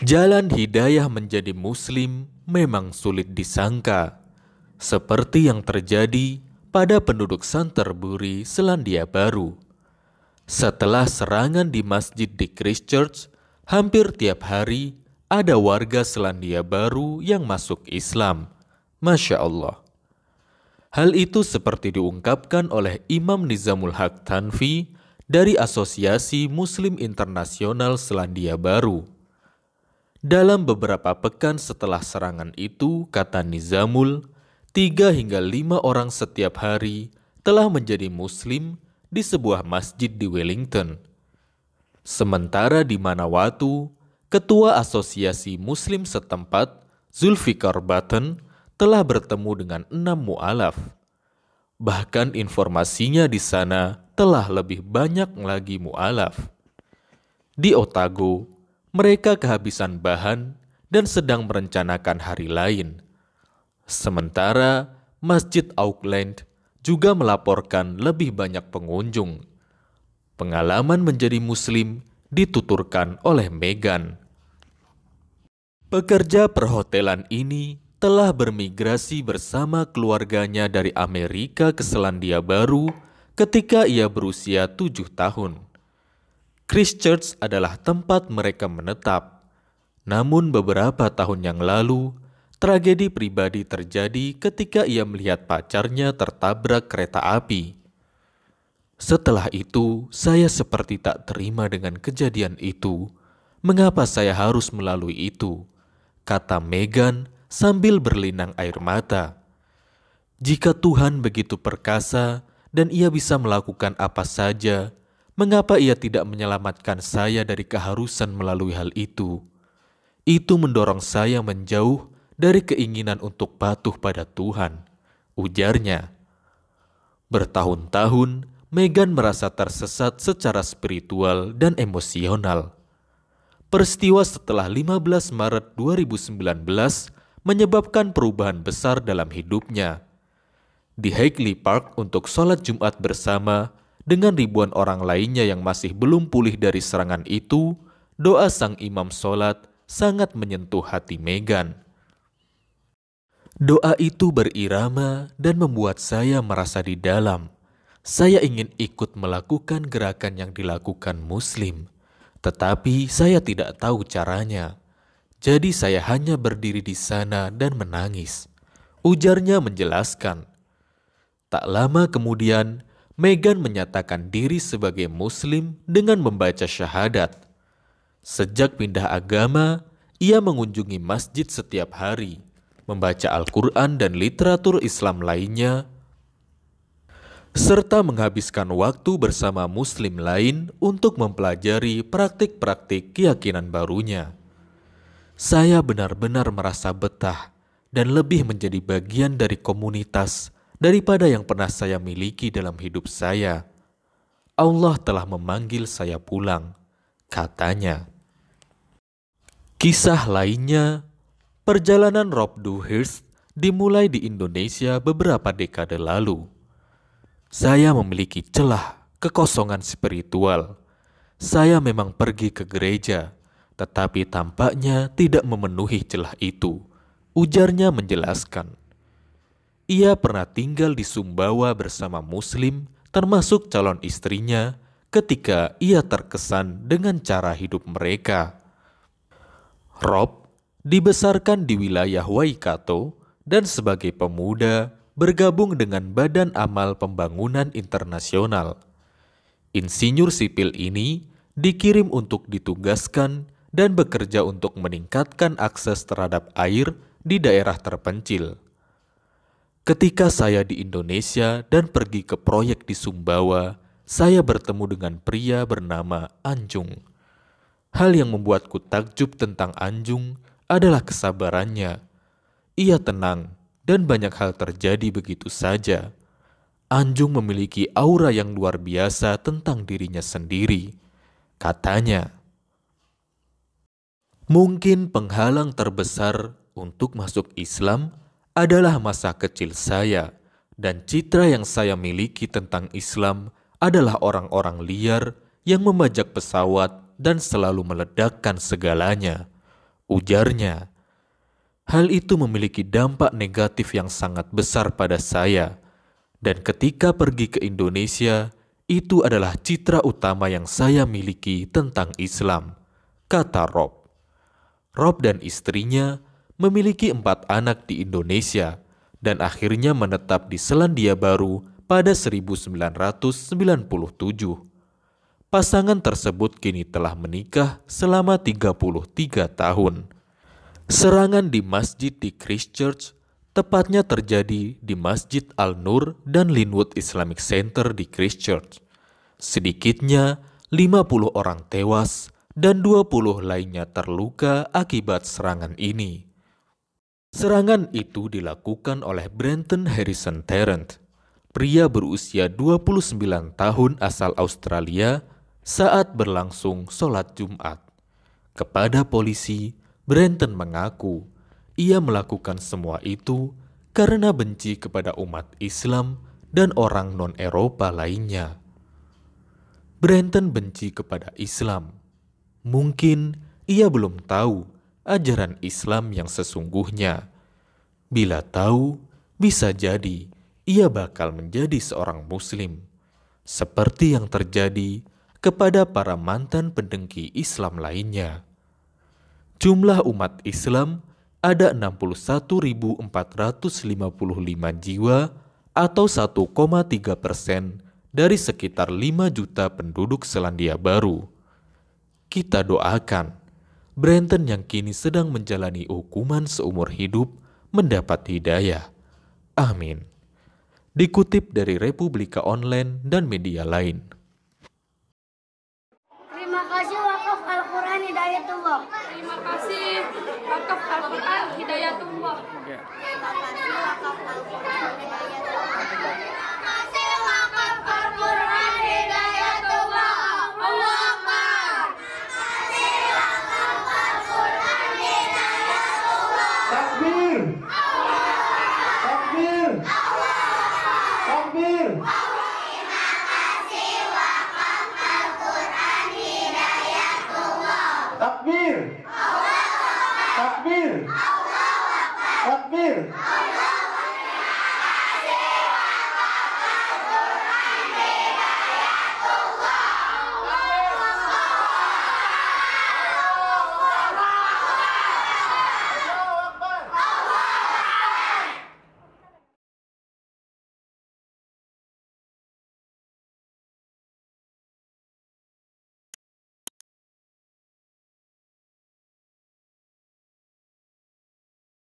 jalan hidayah menjadi muslim memang sulit disangka. Seperti yang terjadi pada penduduk Canterbury, Selandia Baru. Setelah serangan di masjid di Christchurch, hampir tiap hari ada warga Selandia Baru yang masuk Islam. Masya Allah. Hal itu seperti diungkapkan oleh Imam Nizamul Haq Tanfi dari Asosiasi Muslim Internasional Selandia Baru dalam beberapa pekan setelah serangan itu, kata Nizamul, tiga hingga lima orang setiap hari telah menjadi Muslim di sebuah masjid di Wellington. Sementara di Manawatu, Ketua Asosiasi Muslim setempat, Zulfikar Button, telah bertemu dengan enam mu'alaf. Bahkan informasinya di sana telah lebih banyak lagi mu'alaf. Di Otago, mereka kehabisan bahan dan sedang merencanakan hari lain. Sementara Masjid Auckland juga melaporkan lebih banyak pengunjung. Pengalaman menjadi muslim dituturkan oleh Megan. Pekerja perhotelan ini telah bermigrasi bersama keluarganya dari Amerika ke Selandia Baru ketika ia berusia tujuh tahun. Christchurch adalah tempat mereka menetap. Namun beberapa tahun yang lalu, tragedi pribadi terjadi ketika ia melihat pacarnya tertabrak kereta api. Setelah itu, saya seperti tak terima dengan kejadian itu. Mengapa saya harus melalui itu? Kata Megan sambil berlinang air mata. Jika Tuhan begitu perkasa dan ia bisa melakukan apa saja, Mengapa ia tidak menyelamatkan saya dari keharusan melalui hal itu? Itu mendorong saya menjauh dari keinginan untuk patuh pada Tuhan, ujarnya. Bertahun-tahun, Megan merasa tersesat secara spiritual dan emosional. Peristiwa setelah 15 Maret 2019 menyebabkan perubahan besar dalam hidupnya. Di Hagley Park untuk sholat Jumat bersama, dengan ribuan orang lainnya yang masih belum pulih dari serangan itu, doa sang imam solat sangat menyentuh hati Megan. Doa itu berirama dan membuat saya merasa di dalam. Saya ingin ikut melakukan gerakan yang dilakukan Muslim, tetapi saya tidak tahu caranya. Jadi saya hanya berdiri di sana dan menangis. Ujarnya menjelaskan. Tak lama kemudian, Meghan menyatakan diri sebagai Muslim dengan membaca syahadat. Sejak pindah agama, ia mengunjungi masjid setiap hari, membaca Al-Quran dan literatur Islam lainnya, serta menghabiskan waktu bersama Muslim lain untuk mempelajari praktik-praktik keyakinan barunya. Saya benar-benar merasa betah dan lebih menjadi bagian dari komunitas daripada yang pernah saya miliki dalam hidup saya. Allah telah memanggil saya pulang, katanya. Kisah lainnya, perjalanan Rob Duhirst dimulai di Indonesia beberapa dekade lalu. Saya memiliki celah kekosongan spiritual. Saya memang pergi ke gereja, tetapi tampaknya tidak memenuhi celah itu. Ujarnya menjelaskan. Ia pernah tinggal di Sumbawa bersama Muslim, termasuk calon istrinya, ketika ia terkesan dengan cara hidup mereka. Rob dibesarkan di wilayah Waikato dan sebagai pemuda bergabung dengan Badan Amal Pembangunan Internasional. Insinyur sipil ini dikirim untuk ditugaskan dan bekerja untuk meningkatkan akses terhadap air di daerah terpencil. Ketika saya di Indonesia dan pergi ke proyek di Sumbawa, saya bertemu dengan pria bernama Anjung. Hal yang membuatku takjub tentang Anjung adalah kesabarannya. Ia tenang dan banyak hal terjadi begitu saja. Anjung memiliki aura yang luar biasa tentang dirinya sendiri. Katanya, "Mungkin penghalang terbesar untuk masuk Islam adalah masa kecil saya, dan citra yang saya miliki tentang Islam adalah orang-orang liar yang memajak pesawat dan selalu meledakkan segalanya. Ujarnya, hal itu memiliki dampak negatif yang sangat besar pada saya, dan ketika pergi ke Indonesia, itu adalah citra utama yang saya miliki tentang Islam, kata Rob. Rob dan istrinya memiliki empat anak di Indonesia dan akhirnya menetap di Selandia Baru pada 1997. Pasangan tersebut kini telah menikah selama 33 tahun. Serangan di masjid di Christchurch tepatnya terjadi di Masjid Al-Nur dan Linwood Islamic Center di Christchurch. Sedikitnya 50 orang tewas dan 20 lainnya terluka akibat serangan ini. Serangan itu dilakukan oleh Brenton Harrison Tarrant, pria berusia 29 tahun asal Australia saat berlangsung sholat Jumat. Kepada polisi, Brenton mengaku ia melakukan semua itu karena benci kepada umat Islam dan orang non-Eropa lainnya. Brenton benci kepada Islam. Mungkin ia belum tahu ajaran Islam yang sesungguhnya. Bila tahu, bisa jadi ia bakal menjadi seorang Muslim, seperti yang terjadi kepada para mantan pendengki Islam lainnya. Jumlah umat Islam ada 61.455 jiwa atau 1,3 persen dari sekitar 5 juta penduduk Selandia Baru. Kita doakan Brenton yang kini sedang menjalani hukuman seumur hidup mendapat hidayah. Amin. Dikutip dari Republika Online dan media lain. Terima kasih Wakaf Al-Quran Hidayatullah. Terima kasih Wakaf Al-Quran Hidayatullah. Ya. Takbir. Takbir.